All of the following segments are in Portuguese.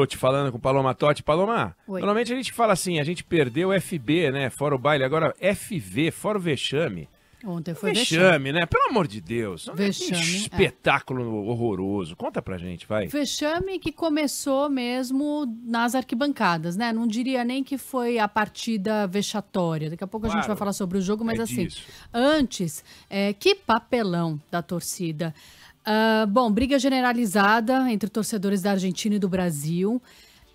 Tô te falando com Paloma Totti. Paloma, Oi. normalmente a gente fala assim, a gente perdeu FB, né? Fora o baile, agora FV, fora o vexame. Ontem foi vexame, vexame, né? Pelo amor de Deus. Né? Vexame, um é. espetáculo é. horroroso. Conta pra gente, vai. Vexame que começou mesmo nas arquibancadas, né? Não diria nem que foi a partida vexatória. Daqui a pouco claro, a gente vai falar sobre o jogo, mas é assim, disso. antes, é, que papelão da torcida. Ah, bom, briga generalizada entre torcedores da Argentina e do Brasil.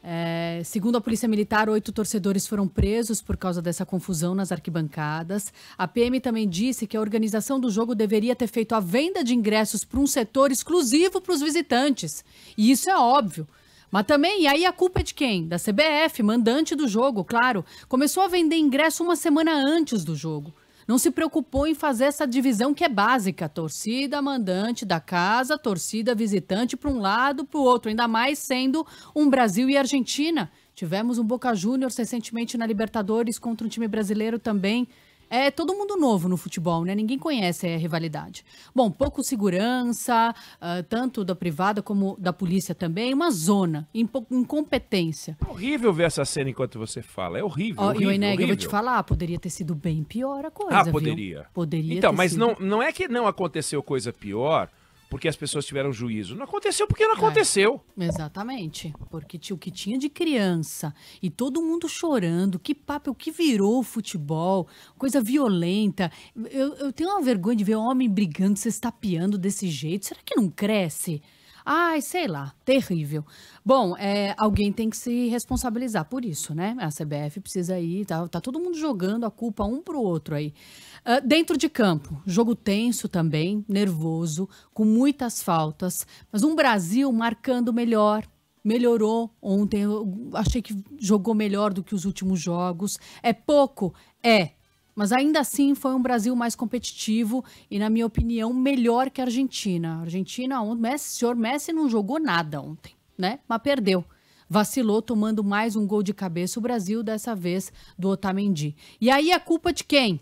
É, segundo a Polícia Militar, oito torcedores foram presos por causa dessa confusão nas arquibancadas. A PM também disse que a organização do jogo deveria ter feito a venda de ingressos para um setor exclusivo para os visitantes. E isso é óbvio. Mas também, e aí a culpa é de quem? Da CBF, mandante do jogo, claro. Começou a vender ingresso uma semana antes do jogo não se preocupou em fazer essa divisão que é básica: torcida mandante da casa, torcida visitante para um lado, para o outro, ainda mais sendo um Brasil e Argentina. Tivemos um Boca Juniors recentemente na Libertadores contra um time brasileiro também é todo mundo novo no futebol, né? Ninguém conhece a rivalidade. Bom, pouco segurança, uh, tanto da privada como da polícia também, uma zona, incompetência. É horrível ver essa cena enquanto você fala, é horrível. Oh, horrível, e o Ineg, eu vou te falar, poderia ter sido bem pior a coisa. Ah, poderia. Viu? Poderia. Então, mas sido... não, não é que não aconteceu coisa pior porque as pessoas tiveram juízo. Não aconteceu porque não é. aconteceu. É, exatamente. Porque o que tinha de criança e todo mundo chorando, que papo, o que virou o futebol, coisa violenta. Eu, eu tenho uma vergonha de ver homem brigando, se estapeando desse jeito. Será que não cresce? Ai, sei lá, terrível. Bom, é, alguém tem que se responsabilizar por isso, né? A CBF precisa ir, tá, tá todo mundo jogando a culpa um pro outro aí. Uh, dentro de campo, jogo tenso também, nervoso, com muitas faltas, mas um Brasil marcando melhor, melhorou ontem. Eu achei que jogou melhor do que os últimos jogos. É pouco? É. Mas ainda assim foi um Brasil mais competitivo e, na minha opinião, melhor que a Argentina. A Argentina, o Messi, o senhor Messi não jogou nada ontem, né? Mas perdeu vacilou tomando mais um gol de cabeça o Brasil, dessa vez do Otamendi. E aí a culpa de quem?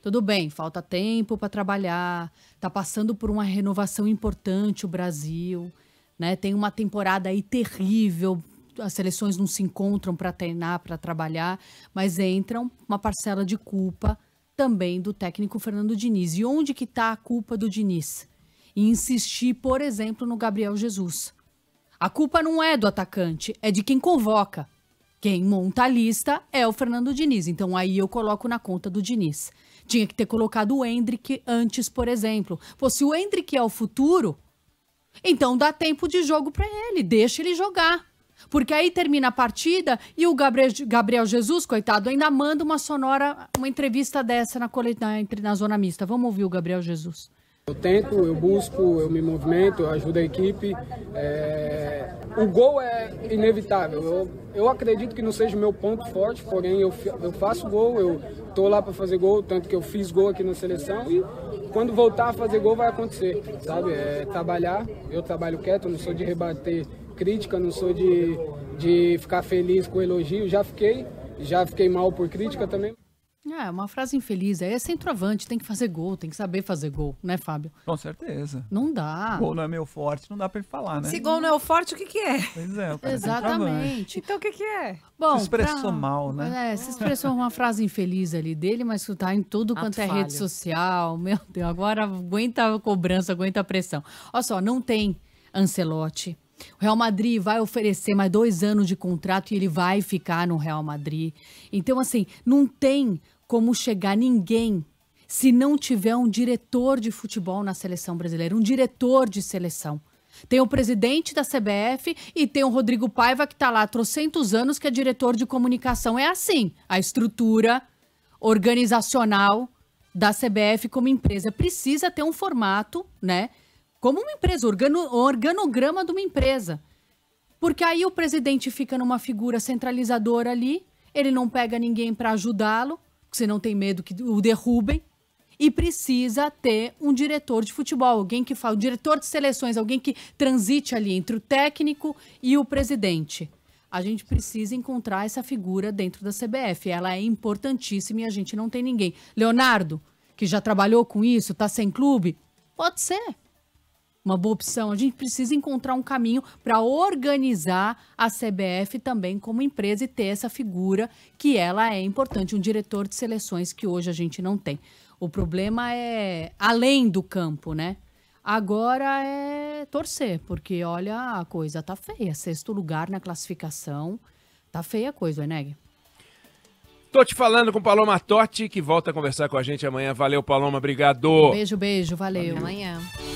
Tudo bem, falta tempo para trabalhar, tá passando por uma renovação importante o Brasil, né? Tem uma temporada aí terrível, as seleções não se encontram para treinar, para trabalhar, mas entra uma parcela de culpa também do técnico Fernando Diniz. E onde que está a culpa do Diniz? E insistir, por exemplo, no Gabriel Jesus. A culpa não é do atacante, é de quem convoca. Quem monta a lista é o Fernando Diniz. Então aí eu coloco na conta do Diniz. Tinha que ter colocado o Hendrick antes, por exemplo. Pô, se o Hendrick é o futuro, então dá tempo de jogo para ele, deixa ele jogar. Porque aí termina a partida e o Gabriel, Jesus, coitado, ainda manda uma sonora, uma entrevista dessa na, na, na zona mista. Vamos ouvir o Gabriel Jesus. Eu tento, eu busco, eu me movimento, eu ajudo a equipe. É... O gol é inevitável. Eu, eu acredito que não seja o meu ponto forte, porém eu, eu faço gol, eu estou lá para fazer gol, tanto que eu fiz gol aqui na seleção e quando voltar a fazer gol vai acontecer, sabe? É trabalhar, eu trabalho quieto, não sou de rebater crítica, não sou de, de ficar feliz com elogio. Já fiquei, já fiquei mal por crítica também. É, uma frase infeliz. é centroavante, tem que fazer gol, tem que saber fazer gol, né, Fábio? Com certeza. Não dá. Gol não é meu forte, não dá pra ele falar, né? Se gol não é o forte, o que que é? Pois é, o cara Exatamente. É então o que que é? Bom, se expressou pra... mal, né? É, se expressou uma frase infeliz ali dele, mas que tá em tudo quanto Ato é rede social. Meu Deus, agora aguenta a cobrança, aguenta a pressão. Olha só, não tem Ancelotti, o Real Madrid vai oferecer mais dois anos de contrato e ele vai ficar no Real Madrid. Então, assim, não tem como chegar ninguém se não tiver um diretor de futebol na seleção brasileira, um diretor de seleção. Tem o presidente da CBF e tem o Rodrigo Paiva, que está lá há trocentos anos, que é diretor de comunicação. É assim a estrutura organizacional da CBF como empresa. Precisa ter um formato, né? Como uma empresa, organograma de uma empresa. Porque aí o presidente fica numa figura centralizadora ali, ele não pega ninguém para ajudá-lo, porque você não tem medo que o derrubem, e precisa ter um diretor de futebol, alguém que fala, um diretor de seleções, alguém que transite ali entre o técnico e o presidente. A gente precisa encontrar essa figura dentro da CBF. Ela é importantíssima e a gente não tem ninguém. Leonardo, que já trabalhou com isso, está sem clube, pode ser uma boa opção. A gente precisa encontrar um caminho para organizar a CBF também como empresa e ter essa figura que ela é importante, um diretor de seleções que hoje a gente não tem. O problema é além do campo, né? Agora é torcer, porque olha, a coisa tá feia. Sexto lugar na classificação. Tá feia a coisa, né, Eneg. Tô te falando com Paloma Totti, que volta a conversar com a gente amanhã. Valeu, Paloma. Obrigado. Beijo, beijo. Valeu. valeu. Amanhã.